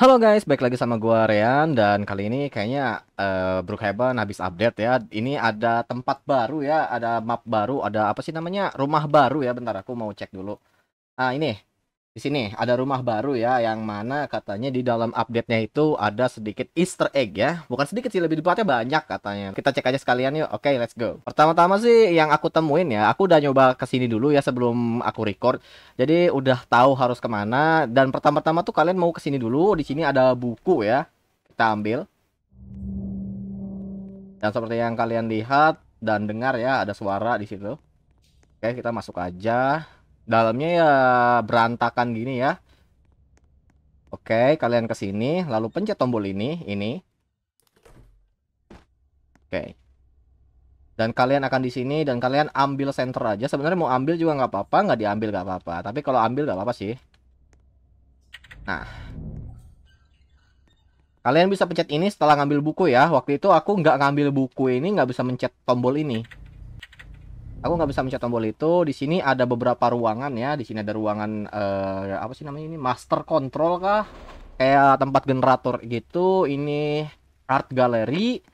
Halo guys, balik lagi sama gua Rean dan kali ini kayaknya uh, eh, Brookhaven habis update ya. Ini ada tempat baru ya, ada map baru, ada apa sih namanya? Rumah baru ya. Bentar aku mau cek dulu. Ah, ini di sini ada rumah baru ya yang mana katanya di dalam update-nya itu ada sedikit easter egg ya. Bukan sedikit sih, lebih tepatnya banyak katanya. Kita cek aja sekalian yuk. Oke, okay, let's go. Pertama-tama sih yang aku temuin ya, aku udah nyoba kesini dulu ya sebelum aku record. Jadi udah tahu harus kemana dan pertama-tama tuh kalian mau kesini dulu. Di sini ada buku ya. Kita ambil. Dan seperti yang kalian lihat dan dengar ya, ada suara di situ. Oke, okay, kita masuk aja dalamnya ya berantakan gini ya oke kalian ke sini lalu pencet tombol ini ini oke dan kalian akan di sini dan kalian ambil center aja sebenarnya mau ambil juga nggak apa-apa nggak diambil nggak apa-apa tapi kalau ambil nggak apa-apa sih nah kalian bisa pencet ini setelah ngambil buku ya waktu itu aku nggak ngambil buku ini nggak bisa mencet tombol ini aku nggak bisa mencet tombol itu. Di sini ada beberapa ruangan ya. Di sini ada ruangan uh, apa sih namanya ini? Master control kah? Kayak tempat generator gitu. Ini art gallery.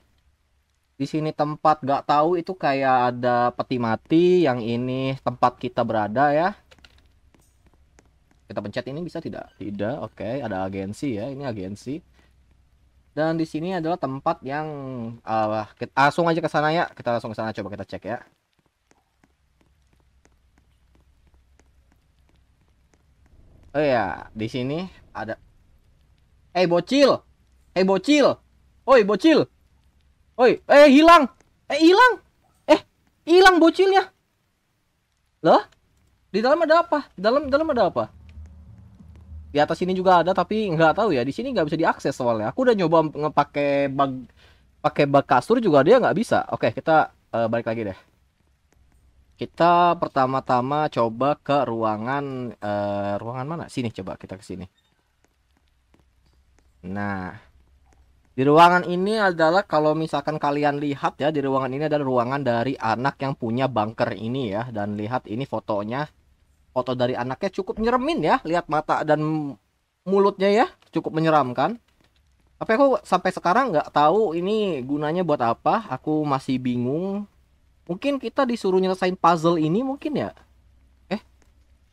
Di sini tempat nggak tahu itu kayak ada peti mati. Yang ini tempat kita berada ya. Kita pencet ini bisa tidak? Tidak. Oke, okay. ada agensi ya. Ini agensi dan di sini adalah tempat yang uh, kita langsung aja ke sana ya kita langsung ke sana coba kita cek ya Oh ya, di sini ada Eh hey, bocil. Eh hey, bocil. Oi bocil. Oi, eh hilang. Eh hilang. Eh, hilang bocilnya. Loh? Di dalam ada apa? Di dalam dalam ada apa? Di atas sini juga ada tapi nggak tahu ya. Di sini nggak bisa diakses soalnya. Aku udah nyoba ngepakai bag pakai bak kasur juga dia nggak bisa. Oke, kita uh, balik lagi deh. Kita pertama-tama coba ke ruangan uh, ruangan mana? Sini coba kita ke sini. Nah, di ruangan ini adalah kalau misalkan kalian lihat ya di ruangan ini adalah ruangan dari anak yang punya bunker ini ya dan lihat ini fotonya. Foto dari anaknya cukup nyeremin ya, lihat mata dan mulutnya ya, cukup menyeramkan. Tapi aku sampai sekarang nggak tahu ini gunanya buat apa. Aku masih bingung Mungkin kita disuruh nyelesain puzzle ini mungkin ya. Eh.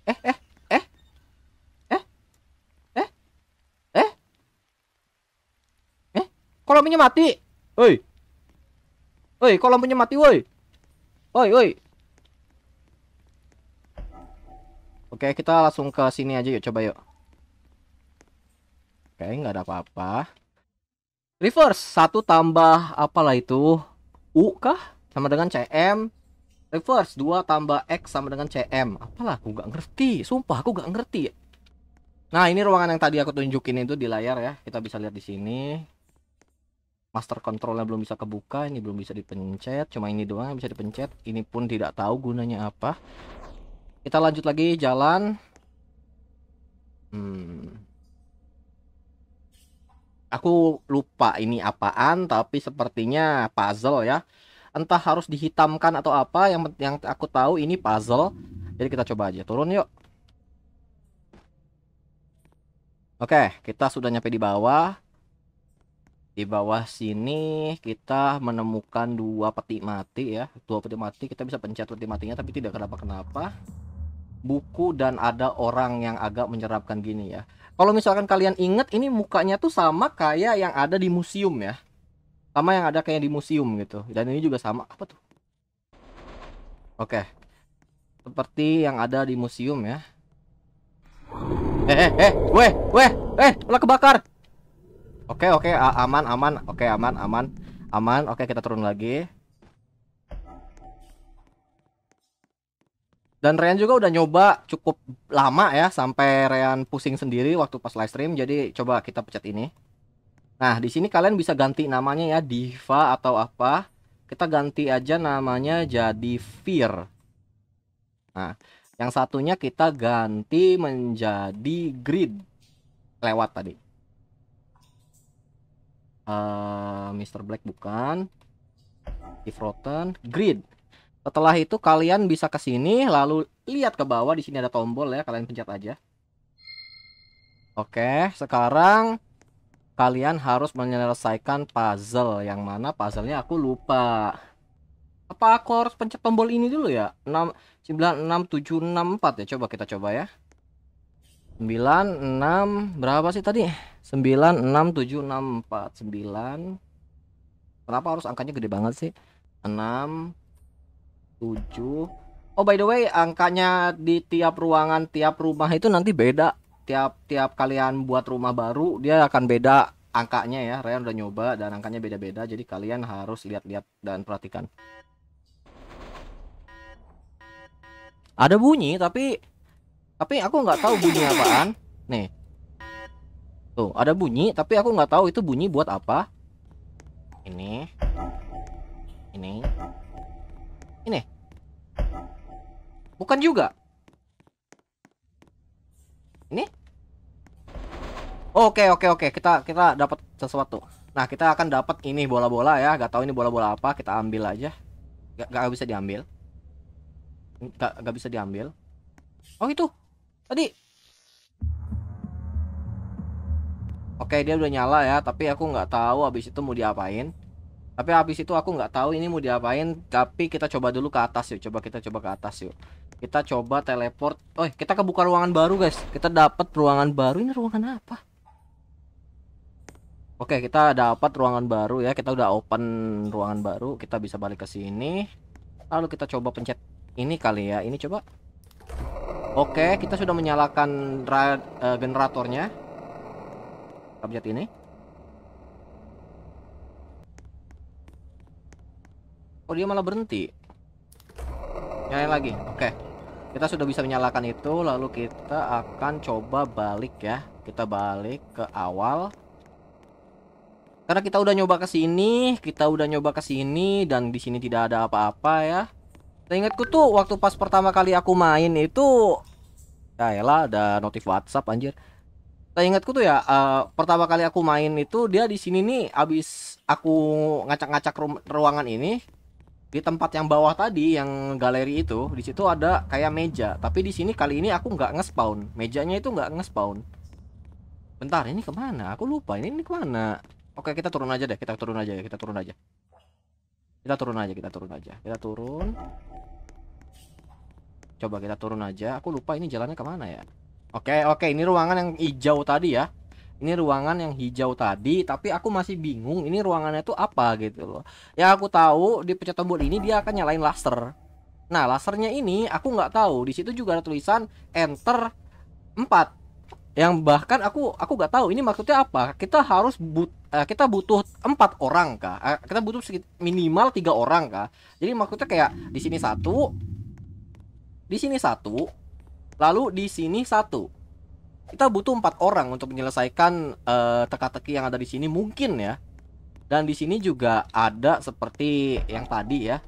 Eh eh eh. Eh. Eh. Eh. Eh. Kok mati? Woi. Woi, kalau punya mati, woi? Woi, woi. Oke, kita langsung ke sini aja yuk, coba yuk. Oke, nggak ada apa-apa. Reverse, satu tambah apalah itu? U kah? sama dengan CM reverse 2 tambah X sama dengan CM apalah aku gak ngerti sumpah aku gak ngerti nah ini ruangan yang tadi aku tunjukin itu di layar ya kita bisa lihat di sini master controlnya belum bisa kebuka ini belum bisa dipencet cuma ini doang yang bisa dipencet ini pun tidak tahu gunanya apa kita lanjut lagi jalan hmm aku lupa ini apaan tapi sepertinya puzzle ya entah harus dihitamkan atau apa yang yang aku tahu ini puzzle jadi kita coba aja turun yuk oke kita sudah nyampe di bawah di bawah sini kita menemukan dua peti mati ya dua peti mati kita bisa pencet peti matinya tapi tidak kenapa-kenapa buku dan ada orang yang agak menyerapkan gini ya kalau misalkan kalian ingat ini mukanya tuh sama kayak yang ada di museum ya sama yang ada kayak di museum gitu dan ini juga sama apa tuh oke okay. seperti yang ada di museum ya eh eh eh weh weh eh udah kebakar oke okay, oke okay, aman aman oke okay, aman aman aman oke okay, kita turun lagi Dan Ryan juga udah nyoba cukup lama ya sampai Ryan pusing sendiri waktu pas live stream. Jadi coba kita pecat ini. Nah, di sini kalian bisa ganti namanya ya Diva atau apa. Kita ganti aja namanya jadi Fear. Nah, yang satunya kita ganti menjadi Grid. Lewat tadi. Uh, eh, Mr. Black bukan. Ifroten, Grid. Setelah itu kalian bisa ke sini lalu lihat ke bawah di sini ada tombol ya, kalian pencet aja. Oke, sekarang kalian harus menyelesaikan puzzle yang mana puzzlenya aku lupa apa aku harus pencet tombol ini dulu ya 6 96764 ya coba kita coba ya 96 berapa sih tadi 967649 9 kenapa harus angkanya gede banget sih 6 7 Oh by the way angkanya di tiap ruangan tiap rumah itu nanti beda tiap tiap kalian buat rumah baru dia akan beda angkanya ya Ryan udah nyoba dan angkanya beda-beda jadi kalian harus lihat-lihat dan perhatikan ada bunyi tapi tapi aku nggak tahu bunyi apaan nih tuh ada bunyi tapi aku nggak tahu itu bunyi buat apa ini ini ini bukan juga ini Oke oke oke kita kita dapat sesuatu. Nah kita akan dapat ini bola-bola ya. Gak tau ini bola-bola apa. Kita ambil aja. Gak, bisa diambil. Gak, gak bisa diambil. Oh itu tadi. Oke dia udah nyala ya. Tapi aku nggak tahu abis itu mau diapain. Tapi abis itu aku nggak tahu ini mau diapain. Tapi kita coba dulu ke atas yuk. Coba kita coba ke atas yuk. Kita coba teleport. Oh, kita kebuka ruangan baru guys. Kita dapat ruangan baru. Ini ruangan apa? Oke, kita dapat ruangan baru ya. Kita udah open ruangan baru. Kita bisa balik ke sini. Lalu kita coba pencet ini kali ya. Ini coba. Oke, kita sudah menyalakan uh, generatornya. Kita pencet ini. Oh, dia malah berhenti. Nyalain lagi. Oke. Kita sudah bisa menyalakan itu, lalu kita akan coba balik ya. Kita balik ke awal. Karena kita udah nyoba ke sini, kita udah nyoba ke sini dan di sini tidak ada apa-apa ya. Saya ingatku tuh waktu pas pertama kali aku main itu ya lah ada notif WhatsApp anjir. Saya ingatku tuh ya uh, pertama kali aku main itu dia di sini nih abis aku ngacak-ngacak ruangan ini di tempat yang bawah tadi yang galeri itu di situ ada kayak meja tapi di sini kali ini aku nggak ngespawn mejanya itu nggak ngespawn bentar ini kemana aku lupa ini ini kemana Oke, kita turun aja deh. Kita turun aja ya. Kita turun aja. Kita turun aja. Kita turun aja. Kita turun. Coba kita turun aja. Aku lupa ini jalannya kemana ya. Oke, oke. Ini ruangan yang hijau tadi ya. Ini ruangan yang hijau tadi. Tapi aku masih bingung. Ini ruangannya tuh apa gitu loh. Ya aku tahu di pencet tombol ini dia akan nyalain laser. Nah, lasernya ini aku nggak tahu. Di situ juga ada tulisan enter 4 yang bahkan aku aku nggak tahu ini maksudnya apa kita harus but eh, kita butuh empat orang kah eh, kita butuh minimal tiga orang kah jadi maksudnya kayak di sini satu di sini satu lalu di sini satu kita butuh empat orang untuk menyelesaikan uh, teka-teki yang ada di sini mungkin ya dan di sini juga ada seperti yang tadi ya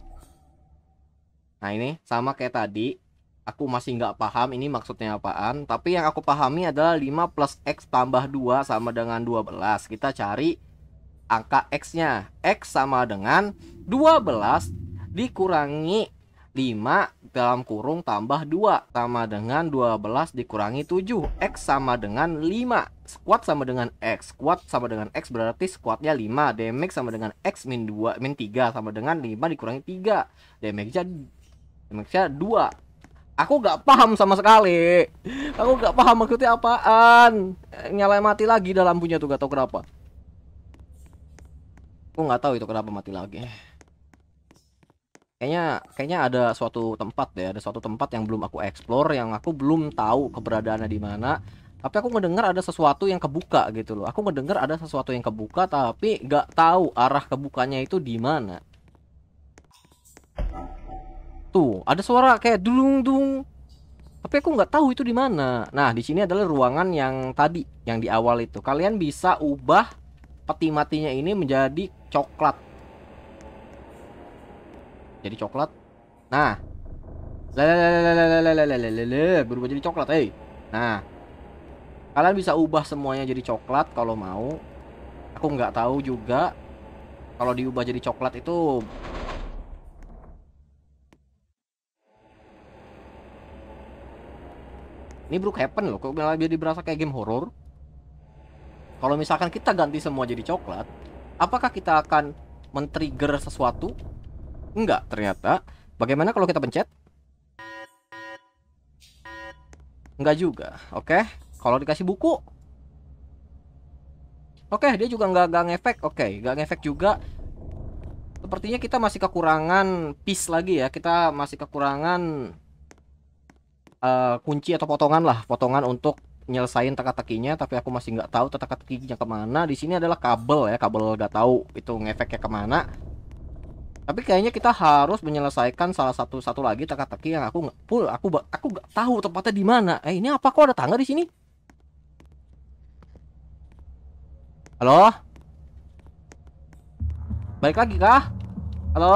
nah ini sama kayak tadi aku masih nggak paham ini maksudnya apaan tapi yang aku pahami adalah 5 plus X tambah 2 sama dengan 12 kita cari angka X nya X sama dengan 12 dikurangi 5 dalam kurung tambah 2 sama dengan 12 dikurangi 7 X sama dengan 5 squat sama dengan X squat sama dengan X berarti squatnya 5 damage sama dengan X min 2 min 3 sama dengan 5 dikurangi 3 damage damage nya 2 Aku nggak paham sama sekali. Aku nggak paham maksudnya apaan. Nyala mati lagi dalam lampunya tuh gak tau kenapa. Aku nggak tahu itu kenapa mati lagi. Kayaknya kayaknya ada suatu tempat ya. ada suatu tempat yang belum aku explore, yang aku belum tahu keberadaannya di mana. Tapi aku ngedengar ada sesuatu yang kebuka gitu loh. Aku ngedengar ada sesuatu yang kebuka tapi nggak tahu arah kebukanya itu di mana. Tuh, ada suara kayak dung-dung. Tapi aku nggak tahu itu di mana. Nah, di sini adalah ruangan yang tadi, yang di awal itu. Kalian bisa ubah peti matinya ini menjadi coklat. Jadi coklat. Nah. berubah jadi coklat, hei. Nah. Kalian bisa ubah semuanya jadi coklat kalau mau. Aku nggak tahu juga kalau diubah jadi coklat itu ini happen loh kok malah jadi berasa kayak game horor kalau misalkan kita ganti semua jadi coklat apakah kita akan men-trigger sesuatu enggak ternyata bagaimana kalau kita pencet enggak juga oke okay. kalau dikasih buku oke okay, dia juga enggak enggak ngefek oke okay, enggak ngefek juga sepertinya kita masih kekurangan piece lagi ya kita masih kekurangan Eh, kunci atau potongan lah potongan untuk nyelesain teka-tekinya tapi aku masih nggak tahu teka-tekinya kemana di sini adalah kabel ya kabel nggak tahu itu ngefeknya kemana tapi kayaknya kita harus menyelesaikan salah satu satu lagi teka-teki yang aku nggak full aku aku nggak tahu tempatnya di mana eh ini apa kok ada tangga di sini halo balik lagi kah halo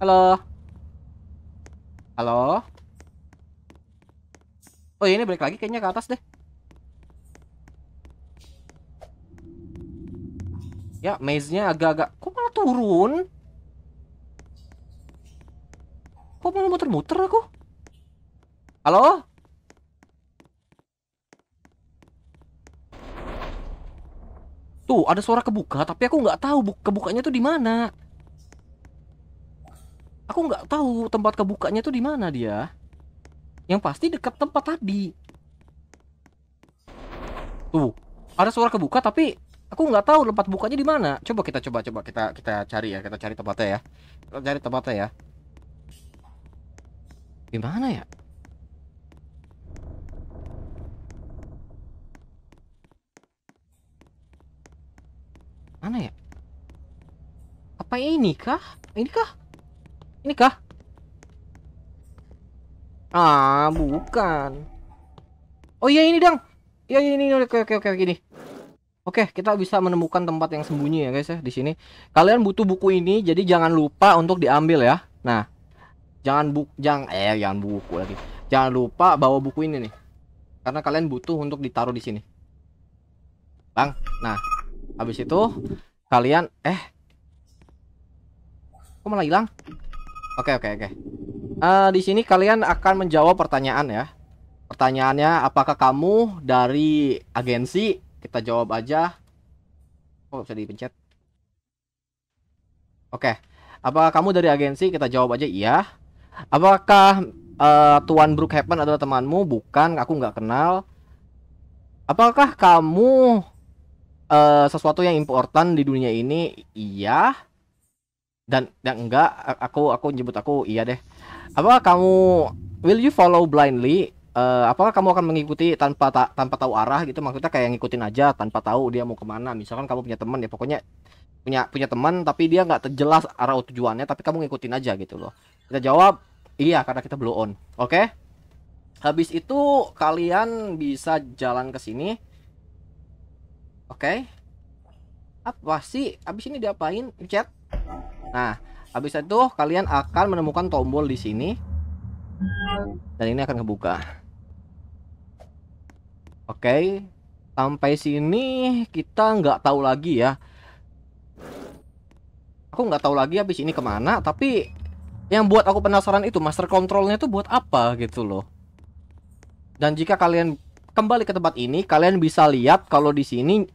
halo Halo? Oh iya, ini balik lagi kayaknya ke atas deh. Ya, maze-nya agak-agak... Kok malah turun? Kok malah muter-muter aku? Halo? Tuh, ada suara kebuka, tapi aku nggak tahu kebukanya tuh di mana. Aku nggak tahu tempat kebukanya tuh di mana dia. Yang pasti dekat tempat tadi. Tuh, ada suara kebuka tapi aku nggak tahu tempat bukanya di mana. Coba kita coba coba kita kita cari ya, kita cari tempatnya ya. Kita cari tempatnya ya. Di mana ya? Mana ya? Apa ini kah? Ini kah? Ini kah? Ah, bukan. Oh iya ini, dong. Iya, iya ini, ini oke oke oke gini. Oke, kita bisa menemukan tempat yang sembunyi ya, guys ya di sini. Kalian butuh buku ini, jadi jangan lupa untuk diambil ya. Nah, jangan bu jangan eh jangan buku lagi. Jangan lupa bawa buku ini nih. Karena kalian butuh untuk ditaruh di sini. Bang. Nah, habis itu kalian eh kok malah hilang? Oke, oke, oke. Eh, di sini kalian akan menjawab pertanyaan ya. Pertanyaannya apakah kamu dari agensi? Kita jawab aja. Oh, bisa dipencet. Oke. Apakah kamu dari agensi? Kita jawab aja iya. Apakah uh, Tuan Brookhaven adalah temanmu? Bukan, aku nggak kenal. Apakah kamu uh, sesuatu yang important di dunia ini? Iya dan yang enggak aku aku nyebut aku iya deh apa kamu will you follow blindly uh, apakah kamu akan mengikuti tanpa ta tanpa tahu arah gitu maksudnya kayak ngikutin aja tanpa tahu dia mau kemana misalkan kamu punya teman ya pokoknya punya punya teman tapi dia nggak terjelas arah tujuannya tapi kamu ngikutin aja gitu loh kita jawab iya karena kita belum on oke okay? habis itu kalian bisa jalan ke sini oke okay? apa sih habis ini diapain chat Nah, habis itu kalian akan menemukan tombol di sini. Dan ini akan kebuka. Oke, sampai sini kita nggak tahu lagi ya. Aku nggak tahu lagi habis ini kemana, tapi yang buat aku penasaran itu master controlnya itu buat apa gitu loh. Dan jika kalian kembali ke tempat ini, kalian bisa lihat kalau di sini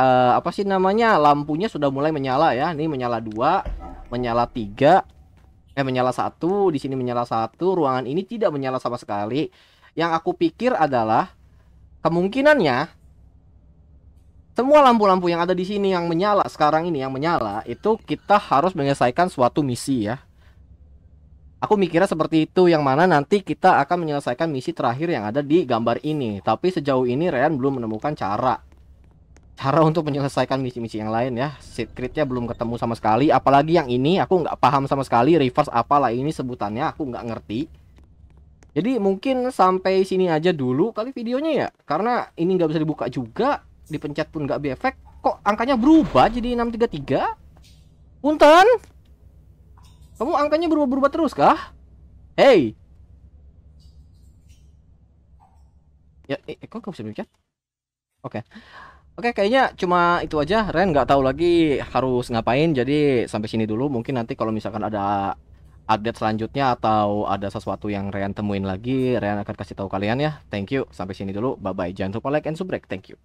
uh, apa sih namanya lampunya sudah mulai menyala ya ini menyala dua menyala tiga eh menyala satu di sini menyala satu ruangan ini tidak menyala sama sekali yang aku pikir adalah kemungkinannya semua lampu-lampu yang ada di sini yang menyala sekarang ini yang menyala itu kita harus menyelesaikan suatu misi ya Aku mikirnya seperti itu yang mana nanti kita akan menyelesaikan misi terakhir yang ada di gambar ini. Tapi sejauh ini Ryan belum menemukan cara cara untuk menyelesaikan misi-misi yang lain ya secretnya belum ketemu sama sekali apalagi yang ini aku nggak paham sama sekali reverse apalah ini sebutannya aku nggak ngerti jadi mungkin sampai sini aja dulu kali videonya ya karena ini nggak bisa dibuka juga dipencet pun nggak efek kok angkanya berubah jadi 633 punten kamu angkanya berubah-berubah terus kah hey ya eh, kok nggak bisa dipencet oke okay. Oke, kayaknya cuma itu aja. Ren nggak tahu lagi harus ngapain, jadi sampai sini dulu. Mungkin nanti kalau misalkan ada update selanjutnya atau ada sesuatu yang Ren temuin lagi, Ren akan kasih tahu kalian ya. Thank you. Sampai sini dulu. Bye bye. Jangan lupa like and subscribe. Thank you.